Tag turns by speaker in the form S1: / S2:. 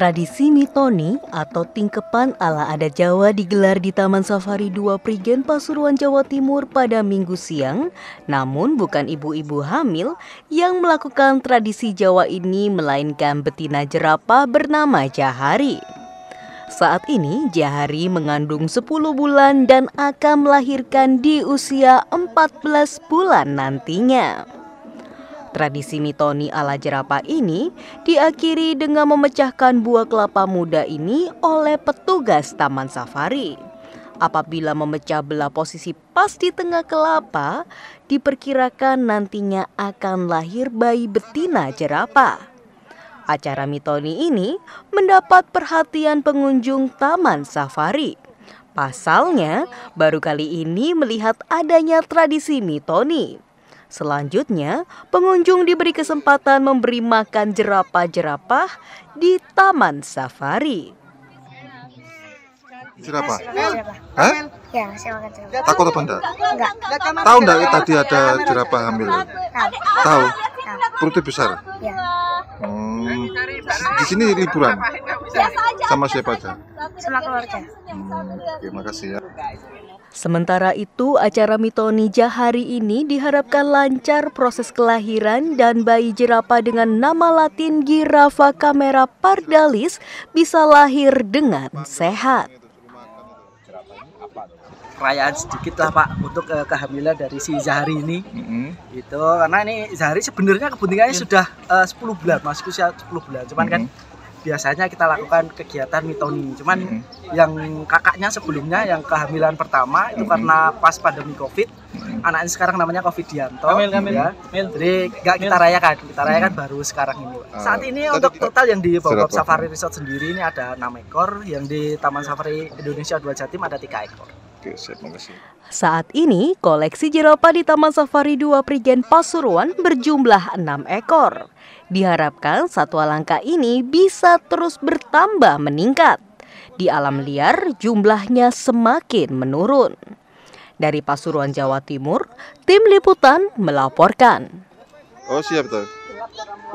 S1: Tradisi mitoni atau tingkepan ala adat Jawa digelar di Taman Safari 2 Prigen Pasuruan Jawa Timur pada Minggu siang. Namun bukan ibu-ibu hamil yang melakukan tradisi Jawa ini melainkan betina jerapah bernama Jahari. Saat ini Jahari mengandung 10 bulan dan akan melahirkan di usia 14 bulan nantinya. Tradisi mitoni ala jerapa ini diakhiri dengan memecahkan buah kelapa muda ini oleh petugas taman safari. Apabila memecah belah posisi pas di tengah kelapa, diperkirakan nantinya akan lahir bayi betina jerapa. Acara mitoni ini mendapat perhatian pengunjung taman safari. Pasalnya, baru kali ini melihat adanya tradisi mitoni. Selanjutnya, pengunjung diberi kesempatan memberi makan jerapah-jerapah di Taman Safari.
S2: Jerapah? Hah? Ya, saya makan
S1: jerapah. Takut apa enggak?
S2: Enggak. Tahu enggak tadi ada jerapah hamil? Tahu. Perutnya besar? Ya. Hmm. Di sini liburan? Sama siapa aja?
S1: Sama keluarga. Hmm.
S2: Oke, makasih ya.
S1: Sementara itu, acara Mitonija hari ini diharapkan lancar proses kelahiran dan bayi jerapah dengan nama latin Girafa Camera Pardalis bisa lahir dengan sehat.
S2: Perayaan sedikit lah Pak untuk uh, kehamilan dari si Zahari ini. Mm-hmm. Itu karena ini Zahari sebenarnya kepentingannya iya. sudah eh, uh, 10 bulan, masuk usia 10 bulan. Cuman kan mm-hmm. kan biasanya kita lakukan kegiatan mitoni. Cuman hmm. yang kakaknya sebelumnya yang kehamilan pertama itu hmm. karena pas pandemi Covid, hmm. anaknya sekarang namanya Covid Dianto. Kamil, kamil, ya. Kamil. Jadi nggak kita rayakan, kita rayakan hmm. baru sekarang ini. Uh, Saat ini tadi, untuk total yang di Bogor Safari Resort sendiri ini ada enam ekor, yang di Taman Safari Indonesia Dua Jatim ada tiga ekor.
S1: Saat ini, koleksi jerapah di Taman Safari 2 Prigen Pasuruan berjumlah enam ekor. Diharapkan satwa langka ini bisa terus bertambah meningkat. Di alam liar, jumlahnya semakin menurun. Dari Pasuruan, Jawa Timur, Tim Liputan melaporkan.
S2: Oh siap, tuh.